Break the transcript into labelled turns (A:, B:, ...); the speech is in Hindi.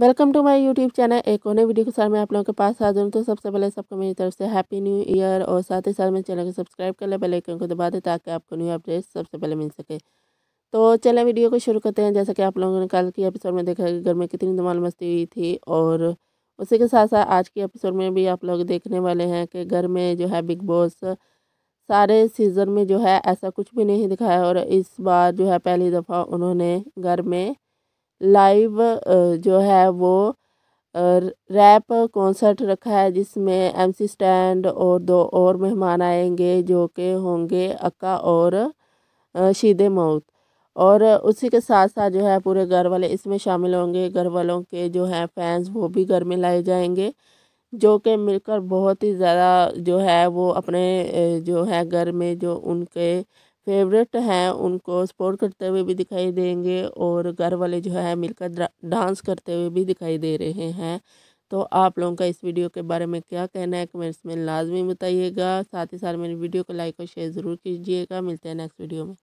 A: welcome to my YouTube channel एक और वीडियो के साथ मैं आप लोगों के पास आ जाऊँ तो सबसे पहले सबको मेरी तरफ से हैप्पी न्यू ईयर और साथ ही साथ मेरे चैनल को सब्सक्राइब कर ले बेल आइकन को दबा दें ताकि आपको न्यू अपडेट सबसे पहले मिल सके तो चले वीडियो को शुरू करते हैं जैसा कि आप लोगों ने कल की एपिसोड में देखा कि घर में कितनी धमाल मस्ती हुई थी और उसी के साथ साथ आज के एपिसोड में भी आप लोग देखने वाले हैं कि घर में जो है बिग बॉस सारे सीज़न में जो है ऐसा कुछ भी नहीं दिखाया और इस बार जो है पहली दफ़ा उन्होंने घर में लाइव जो है वो रैप कॉन्सर्ट रखा है जिसमें एमसी स्टैंड और दो और मेहमान आएंगे जो कि होंगे अक्का और शीदे मऊत और उसी के साथ साथ जो है पूरे घर वाले इसमें शामिल होंगे घर वालों के जो हैं फैंस वो भी घर में लाए जाएंगे जो कि मिलकर बहुत ही ज़्यादा जो है वो अपने जो है घर में जो उनके फेवरेट हैं उनको सपोर्ट करते हुए भी दिखाई देंगे और घर वाले जो है मिलकर डांस करते हुए भी दिखाई दे रहे हैं तो आप लोगों का इस वीडियो के बारे में क्या कहना है कमेंट्स में लाजमी बताइएगा साथ ही साथ मेरी वीडियो को लाइक और शेयर ज़रूर कीजिएगा मिलते हैं नेक्स्ट वीडियो में